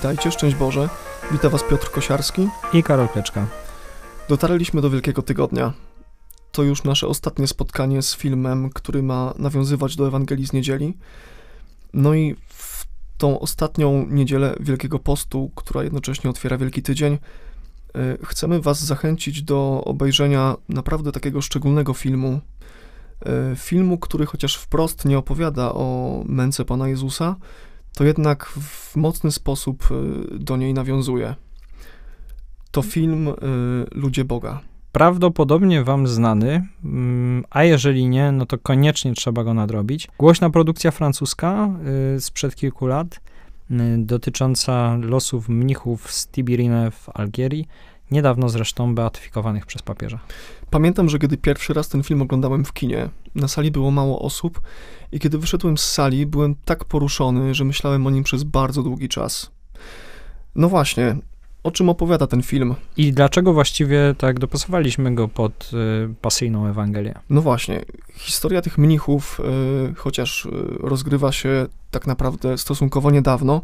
witajcie, szczęść Boże. Witam Was Piotr Kosiarski i Karol Kleczka. Dotarliśmy do Wielkiego Tygodnia. To już nasze ostatnie spotkanie z filmem, który ma nawiązywać do Ewangelii z niedzieli. No i w tą ostatnią niedzielę Wielkiego Postu, która jednocześnie otwiera Wielki Tydzień, y, chcemy Was zachęcić do obejrzenia naprawdę takiego szczególnego filmu. Y, filmu, który chociaż wprost nie opowiada o męce Pana Jezusa, to jednak w mocny sposób y, do niej nawiązuje. To film y, Ludzie Boga. Prawdopodobnie Wam znany, mm, a jeżeli nie, no to koniecznie trzeba go nadrobić. Głośna produkcja francuska y, sprzed kilku lat, dotycząca losów mnichów z Tibirine w Algierii niedawno zresztą beatyfikowanych przez papieża. Pamiętam, że kiedy pierwszy raz ten film oglądałem w kinie, na sali było mało osób i kiedy wyszedłem z sali, byłem tak poruszony, że myślałem o nim przez bardzo długi czas. No właśnie, o czym opowiada ten film? I dlaczego właściwie tak dopasowaliśmy go pod y, pasyjną Ewangelię? No właśnie, historia tych mnichów, y, chociaż y, rozgrywa się tak naprawdę stosunkowo niedawno,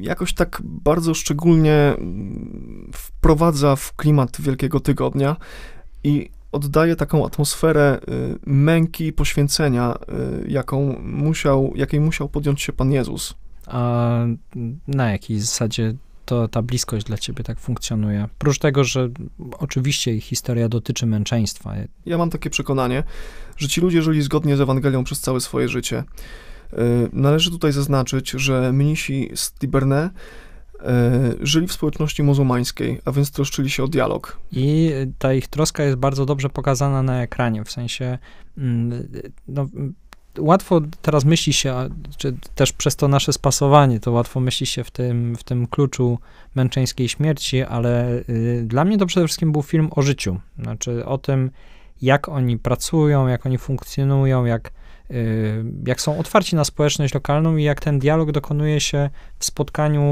jakoś tak bardzo szczególnie mm, wprowadza w klimat Wielkiego Tygodnia i oddaje taką atmosferę y, męki i poświęcenia, y, jaką musiał, jakiej musiał podjąć się Pan Jezus. A na jakiej zasadzie to ta bliskość dla ciebie tak funkcjonuje? Prócz tego, że oczywiście ich historia dotyczy męczeństwa. Ja mam takie przekonanie, że ci ludzie żyli zgodnie z Ewangelią przez całe swoje życie. Y, należy tutaj zaznaczyć, że mnisi z Tiberne y, żyli w społeczności muzułmańskiej, a więc troszczyli się o dialog. I ta ich troska jest bardzo dobrze pokazana na ekranie, w sensie mm, no, łatwo teraz myśli się, czy też przez to nasze spasowanie, to łatwo myśli się w tym, w tym kluczu męczeńskiej śmierci, ale y, dla mnie to przede wszystkim był film o życiu, znaczy o tym, jak oni pracują, jak oni funkcjonują, jak Y, jak są otwarci na społeczność lokalną i jak ten dialog dokonuje się w spotkaniu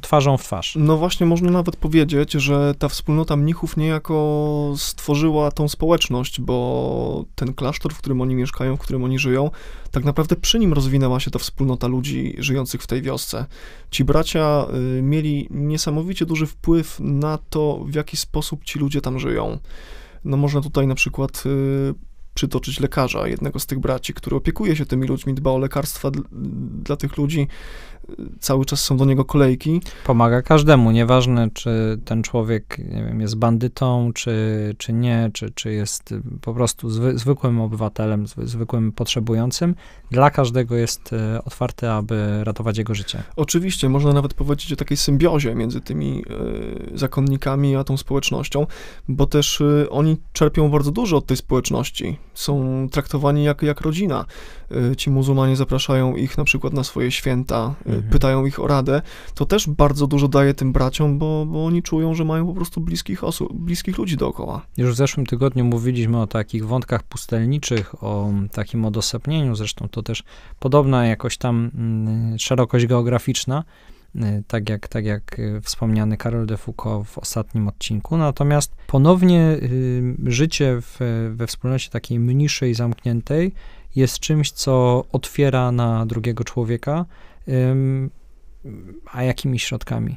twarzą w twarz. No właśnie, można nawet powiedzieć, że ta wspólnota mnichów niejako stworzyła tą społeczność, bo ten klasztor, w którym oni mieszkają, w którym oni żyją, tak naprawdę przy nim rozwinęła się ta wspólnota ludzi żyjących w tej wiosce. Ci bracia y, mieli niesamowicie duży wpływ na to, w jaki sposób ci ludzie tam żyją. No można tutaj na przykład y, przytoczyć lekarza, jednego z tych braci, który opiekuje się tymi ludźmi, dba o lekarstwa dla tych ludzi, cały czas są do niego kolejki. Pomaga każdemu, nieważne czy ten człowiek wiem, jest bandytą, czy, czy nie, czy, czy jest po prostu zwy, zwykłym obywatelem, zwy, zwykłym potrzebującym. Dla każdego jest e, otwarte, aby ratować jego życie. Oczywiście, można nawet powiedzieć o takiej symbiozie między tymi y, zakonnikami a tą społecznością, bo też y, oni czerpią bardzo dużo od tej społeczności. Są traktowani jak, jak rodzina. Y, ci muzułmanie zapraszają ich na przykład na swoje święta, mhm. pytają ich o radę, to też bardzo dużo daje tym braciom, bo, bo oni czują, że mają po prostu bliskich osób, bliskich ludzi dookoła. Już w zeszłym tygodniu mówiliśmy o takich wątkach pustelniczych, o takim odosobnieniu. zresztą to też podobna jakoś tam mm, szerokość geograficzna, y, tak jak, tak jak y, wspomniany Karol de Foucault w ostatnim odcinku. Natomiast ponownie y, życie w, we wspólnocie takiej mniejszej, zamkniętej jest czymś, co otwiera na drugiego człowieka, a jakimi środkami?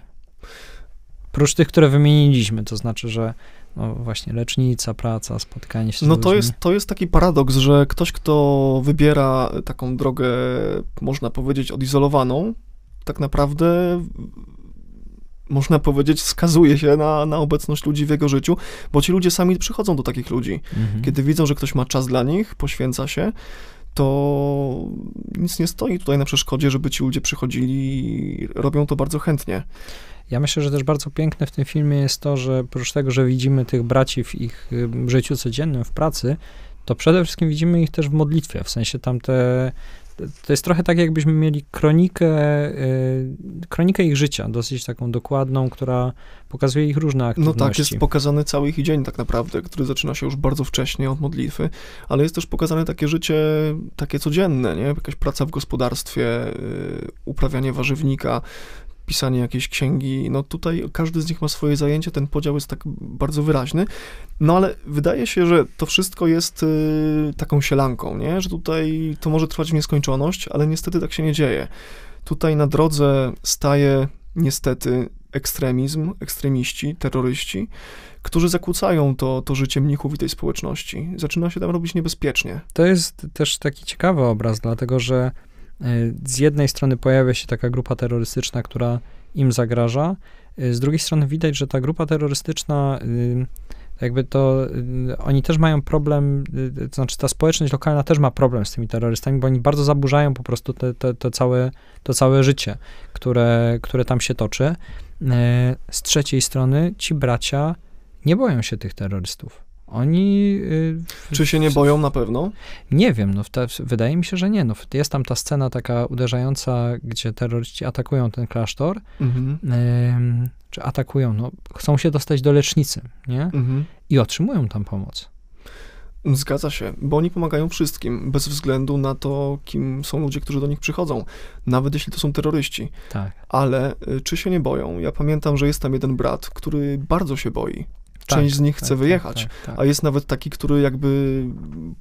Prócz tych, które wymieniliśmy, to znaczy, że no właśnie lecznica, praca, spotkanie się z No ludźmi. to jest, to jest taki paradoks, że ktoś, kto wybiera taką drogę, można powiedzieć, odizolowaną, tak naprawdę można powiedzieć, skazuje się na, na obecność ludzi w jego życiu, bo ci ludzie sami przychodzą do takich ludzi. Mhm. Kiedy widzą, że ktoś ma czas dla nich, poświęca się, to nic nie stoi tutaj na przeszkodzie, żeby ci ludzie przychodzili, robią to bardzo chętnie. Ja myślę, że też bardzo piękne w tym filmie jest to, że oprócz tego, że widzimy tych braci w ich y, życiu codziennym, w pracy, to przede wszystkim widzimy ich też w modlitwie, w sensie tam te to jest trochę tak, jakbyśmy mieli kronikę, y, kronikę ich życia, dosyć taką dokładną, która pokazuje ich różne aktywności. No tak, jest pokazany cały ich dzień tak naprawdę, który zaczyna się już bardzo wcześnie od modlitwy, ale jest też pokazane takie życie, takie codzienne, nie? Jakaś praca w gospodarstwie, y, uprawianie warzywnika, pisanie jakiejś księgi. No tutaj każdy z nich ma swoje zajęcie, ten podział jest tak bardzo wyraźny. No ale wydaje się, że to wszystko jest y, taką sielanką, nie? Że tutaj to może trwać w nieskończoność, ale niestety tak się nie dzieje. Tutaj na drodze staje niestety ekstremizm, ekstremiści, terroryści, którzy zakłócają to, to życie mnichów i tej społeczności. Zaczyna się tam robić niebezpiecznie. To jest też taki ciekawy obraz, dlatego że E, z jednej strony pojawia się taka grupa terrorystyczna, która im zagraża, e, z drugiej strony widać, że ta grupa terrorystyczna e, jakby to oni też mają problem, to znaczy ta społeczność lokalna też ma problem z tymi terrorystami, bo oni bardzo zaburzają po prostu te, te, te całe, to całe życie, które, które tam się toczy. Z trzeciej strony ci bracia nie boją się tych terrorystów. Oni. Y, czy się nie boją na pewno? Nie wiem, no te, wydaje mi się, że nie. No, jest tam ta scena taka uderzająca, gdzie terroryści atakują ten klasztor. Mhm. czy atakują, no, chcą się dostać do lecznicy, nie? Mhm. I otrzymują tam pomoc. Zgadza się, bo oni pomagają wszystkim, bez względu na to, kim są ludzie, którzy do nich przychodzą, nawet jeśli to są terroryści. Tak. Ale y, czy się nie boją? Ja pamiętam, że jest tam jeden brat, który bardzo się boi. Tak, część tak, z nich chce tak, tak wyjechać. Tak, tak, a jest nawet taki, który jakby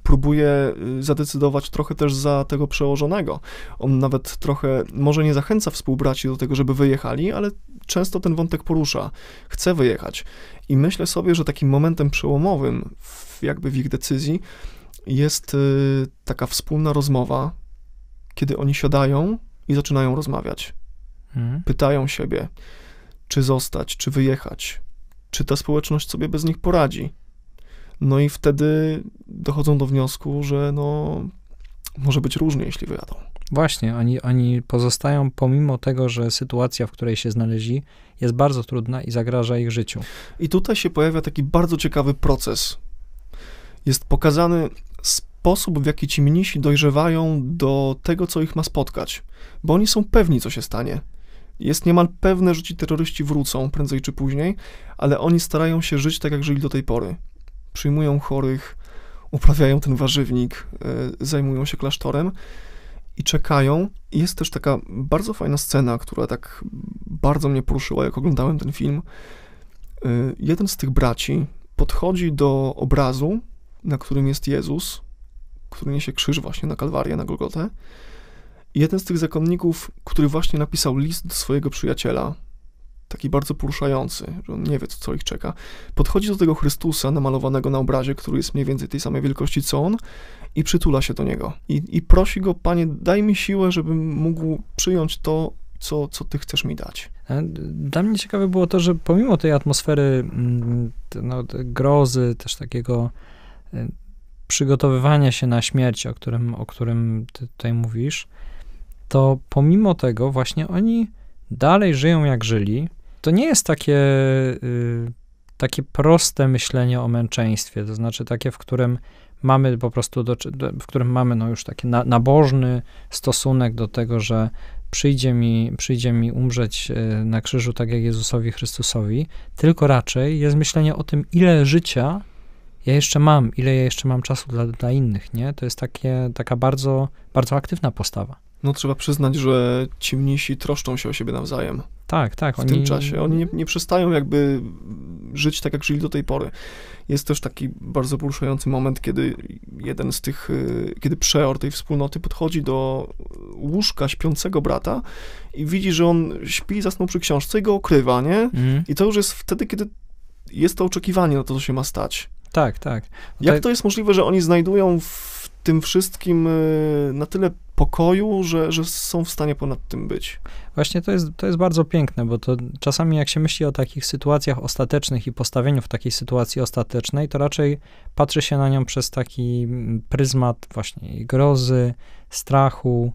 próbuje y, zadecydować trochę też za tego przełożonego. On nawet trochę, może nie zachęca współbraci do tego, żeby wyjechali, ale często ten wątek porusza. Chce wyjechać. I myślę sobie, że takim momentem przełomowym w, jakby w ich decyzji jest y, taka wspólna rozmowa, kiedy oni siadają i zaczynają rozmawiać. Hmm. Pytają siebie, czy zostać, czy wyjechać, czy ta społeczność sobie bez nich poradzi. No i wtedy dochodzą do wniosku, że no, może być różnie, jeśli wyjadą. Właśnie, oni, oni pozostają pomimo tego, że sytuacja, w której się znaleźli, jest bardzo trudna i zagraża ich życiu. I tutaj się pojawia taki bardzo ciekawy proces. Jest pokazany sposób, w jaki ci mnisi dojrzewają do tego, co ich ma spotkać, bo oni są pewni, co się stanie. Jest niemal pewne, że ci terroryści wrócą prędzej czy później, ale oni starają się żyć tak, jak żyli do tej pory. Przyjmują chorych, uprawiają ten warzywnik, e, zajmują się klasztorem i czekają. Jest też taka bardzo fajna scena, która tak bardzo mnie poruszyła, jak oglądałem ten film. E, jeden z tych braci podchodzi do obrazu, na którym jest Jezus, który niesie krzyż właśnie na Kalwarię, na Golgotę jeden z tych zakonników, który właśnie napisał list do swojego przyjaciela, taki bardzo poruszający, że on nie wie, co ich czeka, podchodzi do tego Chrystusa namalowanego na obrazie, który jest mniej więcej tej samej wielkości co on i przytula się do niego. I, i prosi go, panie, daj mi siłę, żebym mógł przyjąć to, co, co ty chcesz mi dać. E, dla mnie ciekawe było to, że pomimo tej atmosfery mm, no, grozy, też takiego e, przygotowywania się na śmierć, o którym, o którym ty tutaj mówisz, to pomimo tego właśnie oni dalej żyją jak żyli. To nie jest takie, y, takie proste myślenie o męczeństwie, to znaczy takie, w którym mamy po prostu, do, w którym mamy no już taki na, nabożny stosunek do tego, że przyjdzie mi, przyjdzie mi umrzeć y, na krzyżu tak jak Jezusowi Chrystusowi, tylko raczej jest myślenie o tym, ile życia ja jeszcze mam, ile ja jeszcze mam czasu dla, dla innych, nie? To jest takie, taka bardzo, bardzo aktywna postawa. No trzeba przyznać, że ci mnisi troszczą się o siebie nawzajem. Tak, tak. W oni... tym czasie. Oni nie, nie przestają jakby żyć tak, jak żyli do tej pory. Jest też taki bardzo poruszający moment, kiedy jeden z tych, y, kiedy przeor tej wspólnoty podchodzi do łóżka śpiącego brata i widzi, że on śpi, zasnął przy książce i go okrywa, nie? Mm. I to już jest wtedy, kiedy jest to oczekiwanie na to, co się ma stać. Tak, tak. jak to jest możliwe, że oni znajdują w tym wszystkim y, na tyle pokoju, że, że są w stanie ponad tym być. Właśnie to jest, to jest bardzo piękne, bo to czasami jak się myśli o takich sytuacjach ostatecznych i postawieniu w takiej sytuacji ostatecznej, to raczej patrzy się na nią przez taki mm, pryzmat właśnie grozy, strachu,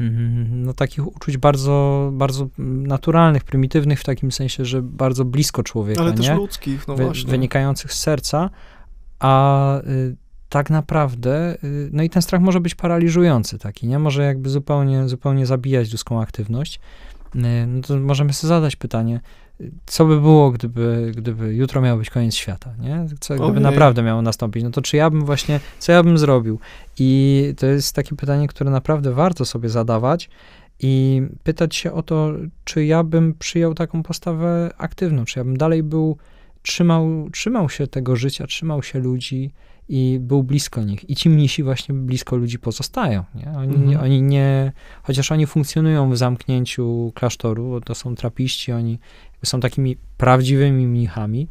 mm, no, takich uczuć bardzo, bardzo mm, naturalnych, prymitywnych, w takim sensie, że bardzo blisko człowieka. Ale też nie? ludzkich, no Wy, właśnie. Wynikających z serca, a y, tak naprawdę, y, no i ten strach może być paraliżujący taki, nie? Może jakby zupełnie, zupełnie zabijać ludzką aktywność. Y, no to możemy sobie zadać pytanie, co by było, gdyby, gdyby jutro miał być koniec świata, nie? Co gdyby naprawdę miało nastąpić? No to czy ja bym właśnie, co ja bym zrobił? I to jest takie pytanie, które naprawdę warto sobie zadawać i pytać się o to, czy ja bym przyjął taką postawę aktywną, czy ja bym dalej był, trzymał, trzymał się tego życia, trzymał się ludzi, i był blisko nich. I ci mnisi właśnie blisko ludzi pozostają. Nie? Oni, mhm. oni nie, chociaż oni funkcjonują w zamknięciu klasztoru, bo to są trapiści, oni są takimi prawdziwymi mnichami,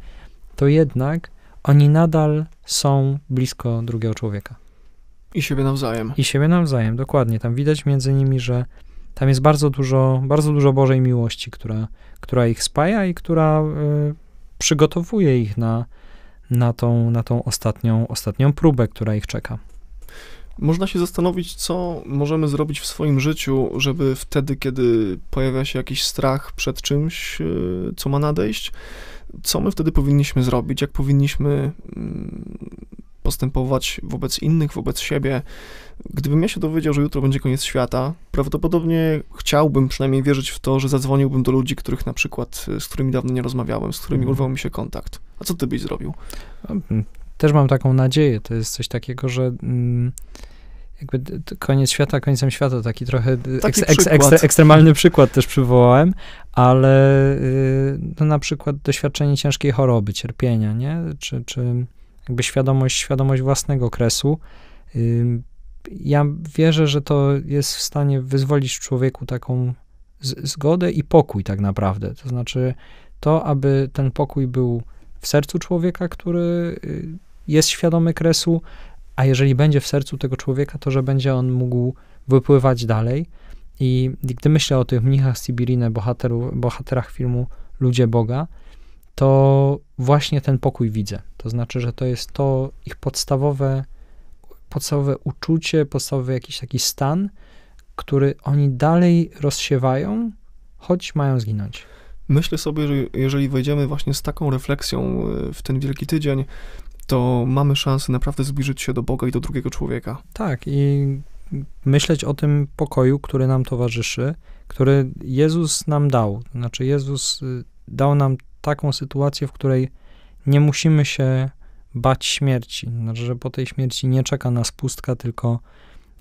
to jednak oni nadal są blisko drugiego człowieka. I siebie nawzajem. I siebie nawzajem, dokładnie. Tam widać między nimi, że tam jest bardzo dużo, bardzo dużo Bożej miłości, która, która ich spaja i która y, przygotowuje ich na, na tą, na tą ostatnią, ostatnią próbę, która ich czeka. Można się zastanowić, co możemy zrobić w swoim życiu, żeby wtedy, kiedy pojawia się jakiś strach przed czymś, yy, co ma nadejść, co my wtedy powinniśmy zrobić, jak powinniśmy mm, postępować wobec innych, wobec siebie. Gdybym ja się dowiedział, że jutro będzie koniec świata, prawdopodobnie chciałbym przynajmniej wierzyć w to, że zadzwoniłbym do ludzi, których na przykład, y, z którymi dawno nie rozmawiałem, z którymi mhm. urwał mi się kontakt. A co ty byś zrobił? Też mam taką nadzieję. To jest coś takiego, że mm, jakby koniec świata końcem świata, taki trochę y, taki ekstremalny przykład też przywołałem, ale y, no, na przykład doświadczenie ciężkiej choroby, cierpienia, nie? Czy, czy jakby świadomość, świadomość własnego kresu. Ja wierzę, że to jest w stanie wyzwolić w człowieku taką zgodę i pokój tak naprawdę. To znaczy to, aby ten pokój był w sercu człowieka, który y, jest świadomy kresu, a jeżeli będzie w sercu tego człowieka, to że będzie on mógł wypływać dalej. I gdy myślę o tych mnichach Sibirine, bohaterach filmu Ludzie Boga, to właśnie ten pokój widzę. To znaczy, że to jest to ich podstawowe, podstawowe uczucie, podstawowy jakiś taki stan, który oni dalej rozsiewają, choć mają zginąć. Myślę sobie, że jeżeli wejdziemy właśnie z taką refleksją e, w ten wielki tydzień, to mamy szansę naprawdę zbliżyć się do Boga i do drugiego człowieka. Tak, i myśleć o tym pokoju, który nam towarzyszy, który Jezus nam dał. Znaczy, Jezus y, dał nam taką sytuację, w której nie musimy się bać śmierci, znaczy, że po tej śmierci nie czeka nas pustka, tylko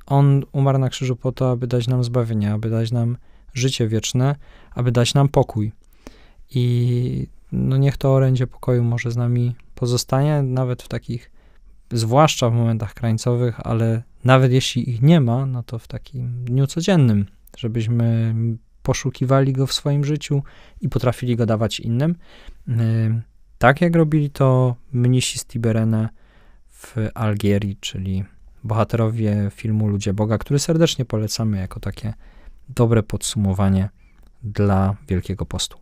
On umarł na krzyżu po to, aby dać nam zbawienie, aby dać nam życie wieczne, aby dać nam pokój. I no niech to orędzie pokoju może z nami pozostanie, nawet w takich, zwłaszcza w momentach krańcowych, ale nawet jeśli ich nie ma, no to w takim dniu codziennym, żebyśmy poszukiwali go w swoim życiu i potrafili go dawać innym. Tak jak robili to mnisi z Tiberene w Algierii, czyli bohaterowie filmu Ludzie Boga, który serdecznie polecamy jako takie dobre podsumowanie dla Wielkiego Postu.